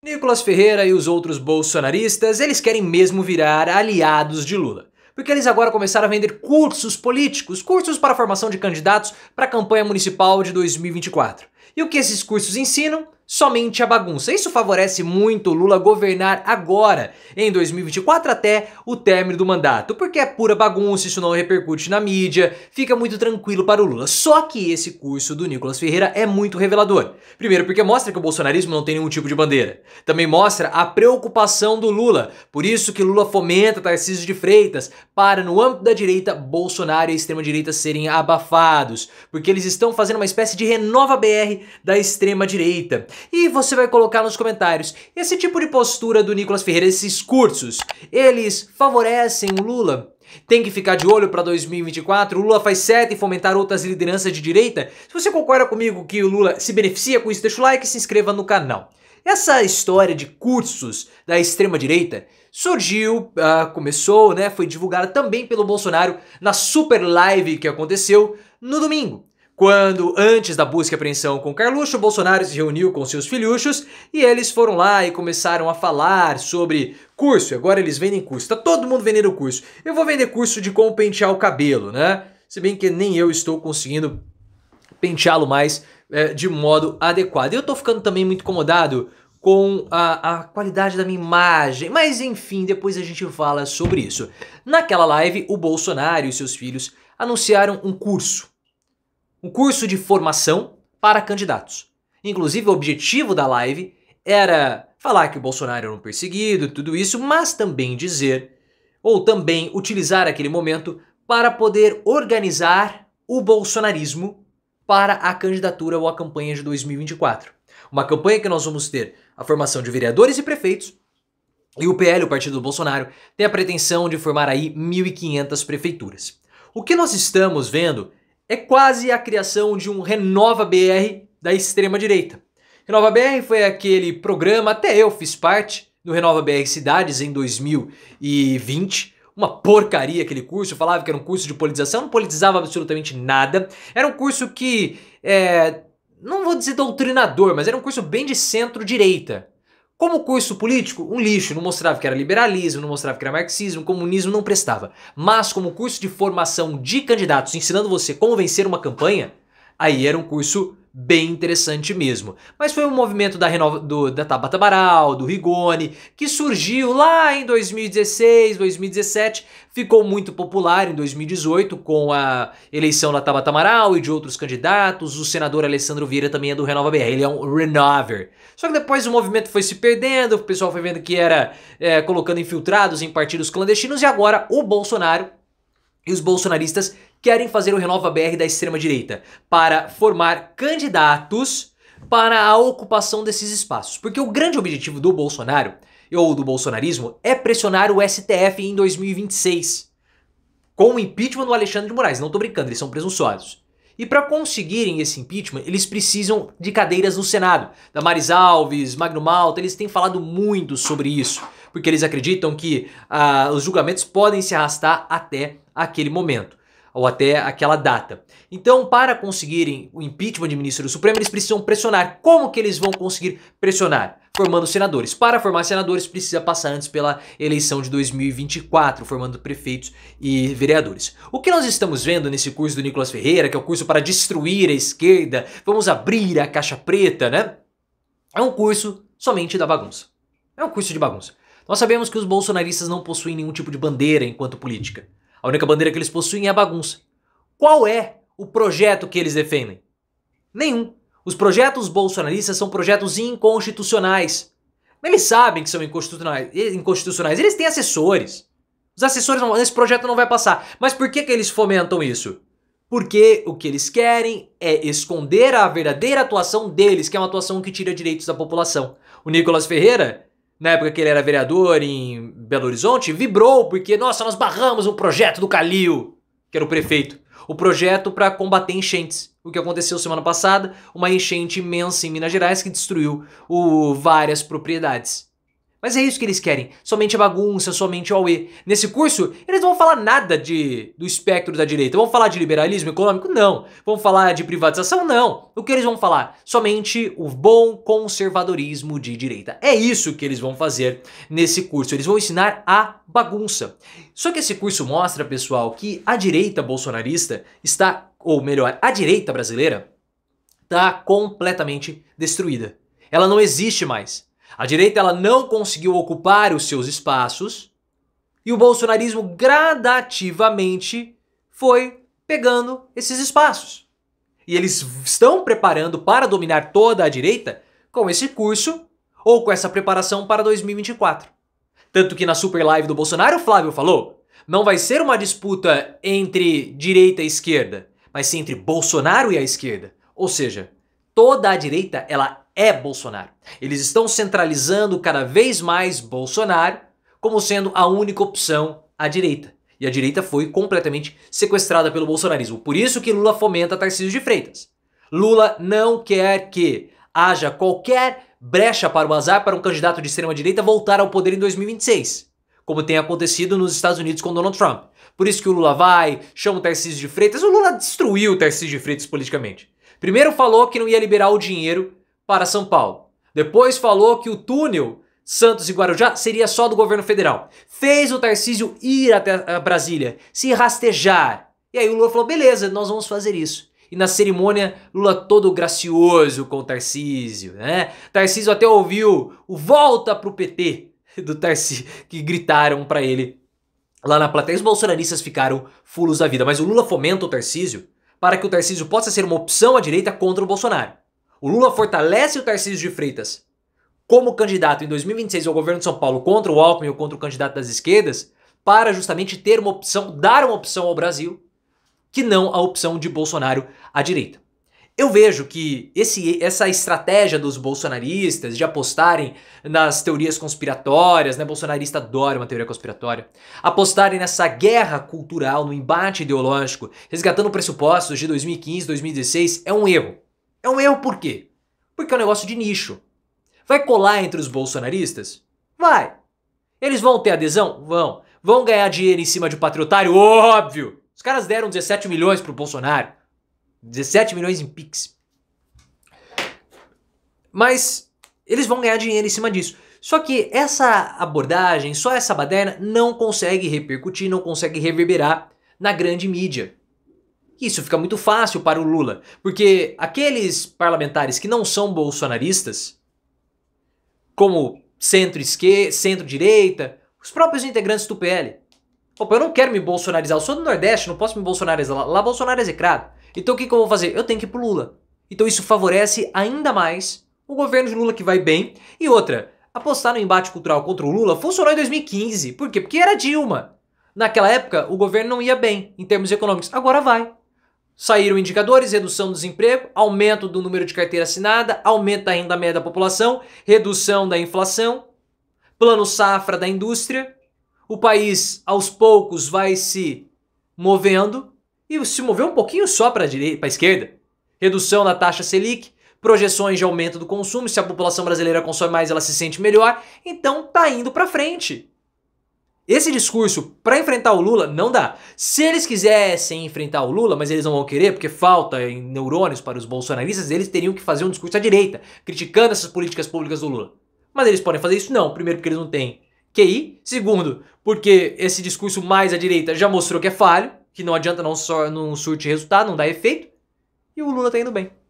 Nicolas Ferreira e os outros bolsonaristas, eles querem mesmo virar aliados de Lula. Porque eles agora começaram a vender cursos políticos, cursos para formação de candidatos para a campanha municipal de 2024. E o que esses cursos ensinam? Somente a bagunça. Isso favorece muito Lula governar agora, em 2024, até o término do mandato, porque é pura bagunça, isso não repercute na mídia, fica muito tranquilo para o Lula. Só que esse curso do Nicolas Ferreira é muito revelador. Primeiro, porque mostra que o bolsonarismo não tem nenhum tipo de bandeira. Também mostra a preocupação do Lula, por isso que Lula fomenta Tarcísio de Freitas para, no âmbito da direita, Bolsonaro e extrema-direita serem abafados, porque eles estão fazendo uma espécie de renova BR da extrema direita. E você vai colocar nos comentários, esse tipo de postura do Nicolas Ferreira, esses cursos, eles favorecem o Lula? Tem que ficar de olho para 2024. O Lula faz certo em fomentar outras lideranças de direita. Se você concorda comigo que o Lula se beneficia com isso, deixa o like e se inscreva no canal. Essa história de cursos da extrema direita surgiu, uh, começou, né, foi divulgada também pelo Bolsonaro na super live que aconteceu no domingo. Quando, antes da busca e apreensão com Carluxo, Bolsonaro se reuniu com seus filhuchos e eles foram lá e começaram a falar sobre curso. Agora eles vendem curso. Tá todo mundo vendendo curso. Eu vou vender curso de como pentear o cabelo, né? Se bem que nem eu estou conseguindo penteá-lo mais é, de modo adequado. Eu tô ficando também muito incomodado com a, a, qualidade da minha imagem. Mas enfim, depois a gente fala sobre isso. Naquela live, o Bolsonaro e seus filhos anunciaram um curso um curso de formação para candidatos. Inclusive, o objetivo da live era falar que o Bolsonaro era um perseguido, e tudo isso, mas também dizer, ou também utilizar aquele momento para poder organizar o bolsonarismo para a candidatura ou a campanha de 2024. Uma campanha que nós vamos ter a formação de vereadores e prefeitos, e o PL, o partido do Bolsonaro, tem a pretensão de formar aí 1.500 prefeituras. O que nós estamos vendo é quase a criação de um Renova BR da extrema direita. Renova BR foi aquele programa, até eu fiz parte, no Renova BR Cidades em 2020, uma porcaria aquele curso, falava que era um curso de politização, não politizava absolutamente nada. Era um curso que, é, não vou dizer doutrinador, mas era um curso bem de centro-direita. Como curso político, um lixo, não mostrava que era liberalismo, não mostrava que era marxismo, comunismo não prestava. Mas como curso de formação de candidatos, ensinando você como vencer uma campanha, aí era um curso bem interessante mesmo. Mas foi um movimento da, renova, do, da Tabata Baral, do Rigoni, que surgiu lá em 2016, 2017, ficou muito popular em 2018 com a eleição da Tabata Amaral e de outros candidatos. O senador Alessandro Vieira também é do Renova BR, ele é um Renover. Só que depois o movimento foi se perdendo, o pessoal foi vendo que era é, colocando infiltrados em partidos clandestinos e agora o Bolsonaro e os bolsonaristas querem fazer o Renova BR da extrema-direita para formar candidatos para a ocupação desses espaços. Porque o grande objetivo do Bolsonaro ou do bolsonarismo é pressionar o STF em 2026 com o impeachment do Alexandre de Moraes. Não tô brincando, eles são presunçosos. E para conseguirem esse impeachment, eles precisam de cadeiras no Senado. Damaris Alves, Magno Malta, eles têm falado muito sobre isso, porque eles acreditam que ah, os julgamentos podem se arrastar até aquele momento ou até aquela data. Então, para conseguirem o impeachment de ministro do Supremo, eles precisam pressionar. Como que eles vão conseguir pressionar? Formando senadores. Para formar senadores, precisa passar antes pela eleição de 2024, formando prefeitos e vereadores. O que nós estamos vendo nesse curso do Nicolas Ferreira, que é o curso para destruir a esquerda, vamos abrir a caixa preta, né? É um curso somente da bagunça. É um curso de bagunça. Nós sabemos que os bolsonaristas não possuem nenhum tipo de bandeira enquanto política. A única bandeira que eles possuem é a bagunça. Qual é o projeto que eles defendem? Nenhum. Os projetos bolsonaristas são projetos inconstitucionais. Eles sabem que são inconstitucionais. Eles têm assessores. Os assessores, não, esse projeto não vai passar. Mas por que, que eles fomentam isso? Porque o que eles querem é esconder a verdadeira atuação deles, que é uma atuação que tira direitos da população. O Nicolas Ferreira na época que ele era vereador em Belo Horizonte, vibrou porque, nossa, nós barramos um projeto do Calil, que era o prefeito. O projeto para combater enchentes. O que aconteceu semana passada, uma enchente imensa em Minas Gerais que destruiu o, várias propriedades. Mas é isso que eles querem, somente a bagunça, somente o AUE. Nesse curso, eles não vão falar nada de, do espectro da direita. Vão falar de liberalismo econômico? Não. Vão falar de privatização? Não. O que eles vão falar? Somente o bom conservadorismo de direita. É isso que eles vão fazer nesse curso. Eles vão ensinar a bagunça. Só que esse curso mostra, pessoal, que a direita bolsonarista está, ou melhor, a direita brasileira está completamente destruída. Ela não existe mais. A direita ela não conseguiu ocupar os seus espaços e o bolsonarismo gradativamente foi pegando esses espaços. E eles estão preparando para dominar toda a direita com esse curso ou com essa preparação para 2024. Tanto que na super live do Bolsonaro, o Flávio falou: não vai ser uma disputa entre direita e esquerda, mas sim entre Bolsonaro e a esquerda. Ou seja, toda a direita ela é Bolsonaro. Eles estão centralizando cada vez mais Bolsonaro como sendo a única opção à direita. E a direita foi completamente sequestrada pelo bolsonarismo. Por isso que Lula fomenta Tarcísio de Freitas. Lula não quer que haja qualquer brecha para o azar para um candidato de extrema-direita voltar ao poder em 2026, como tem acontecido nos Estados Unidos com Donald Trump. Por isso que o Lula vai, chama o Tarcísio de Freitas. O Lula destruiu o Tarcísio de Freitas politicamente. Primeiro falou que não ia liberar o dinheiro para São Paulo. Depois falou que o túnel Santos e Guarujá seria só do governo federal. Fez o Tarcísio ir até Brasília, se rastejar. E aí o Lula falou: beleza, nós vamos fazer isso. E na cerimônia, Lula todo gracioso com o Tarcísio, né? Tarcísio até ouviu o volta pro PT do Tarcísio, que gritaram para ele lá na plateia. Os bolsonaristas ficaram fulos da vida, mas o Lula fomenta o Tarcísio para que o Tarcísio possa ser uma opção à direita contra o Bolsonaro. O Lula fortalece o Tarcísio de Freitas como candidato em 2026 ao governo de São Paulo contra o Alckmin ou contra o candidato das esquerdas para justamente ter uma opção, dar uma opção ao Brasil que não a opção de Bolsonaro à direita. Eu vejo que esse, essa estratégia dos bolsonaristas de apostarem nas teorias conspiratórias, né? Bolsonarista adora uma teoria conspiratória. Apostarem nessa guerra cultural, no embate ideológico, resgatando pressupostos de 2015, 2016, é um erro. É um erro por quê? Porque é um negócio de nicho. Vai colar entre os bolsonaristas? Vai. Eles vão ter adesão? Vão. Vão ganhar dinheiro em cima de patriotário? Óbvio. Os caras deram 17 milhões pro Bolsonaro. 17 milhões em Pix. Mas eles vão ganhar dinheiro em cima disso. Só que essa abordagem, só essa baderna, não consegue repercutir, não consegue reverberar na grande mídia. Isso fica muito fácil para o Lula, porque aqueles parlamentares que não são bolsonaristas, como centro-esquerda, centro-direita, os próprios integrantes do PL. Opa, eu não quero me bolsonarizar, eu sou do Nordeste, não posso me bolsonarizar lá, lá Bolsonaro é execrado. Então o que, que eu vou fazer? Eu tenho que ir pro Lula. Então isso favorece ainda mais o governo de Lula que vai bem. E outra, apostar no embate cultural contra o Lula funcionou em 2015. Por quê? Porque era Dilma. Naquela época, o governo não ia bem em termos econômicos. Agora vai. Saíram indicadores, redução do desemprego, aumento do número de carteira assinada, aumento da renda média da população, redução da inflação, plano safra da indústria. O país, aos poucos, vai se movendo e se mover um pouquinho só para a direita, para a esquerda. Redução da taxa Selic, projeções de aumento do consumo, se a população brasileira consome mais, ela se sente melhor. Então tá indo para frente. Esse discurso para enfrentar o Lula não dá. Se eles quisessem enfrentar o Lula, mas eles não vão querer porque falta em neurônios para os bolsonaristas, eles teriam que fazer um discurso à direita, criticando essas políticas públicas do Lula. Mas eles podem fazer isso? Não. Primeiro, porque eles não têm QI. Segundo, porque esse discurso mais à direita já mostrou que é falho, que não adianta, não, só, não surte resultado, não dá efeito. E o Lula tá indo bem.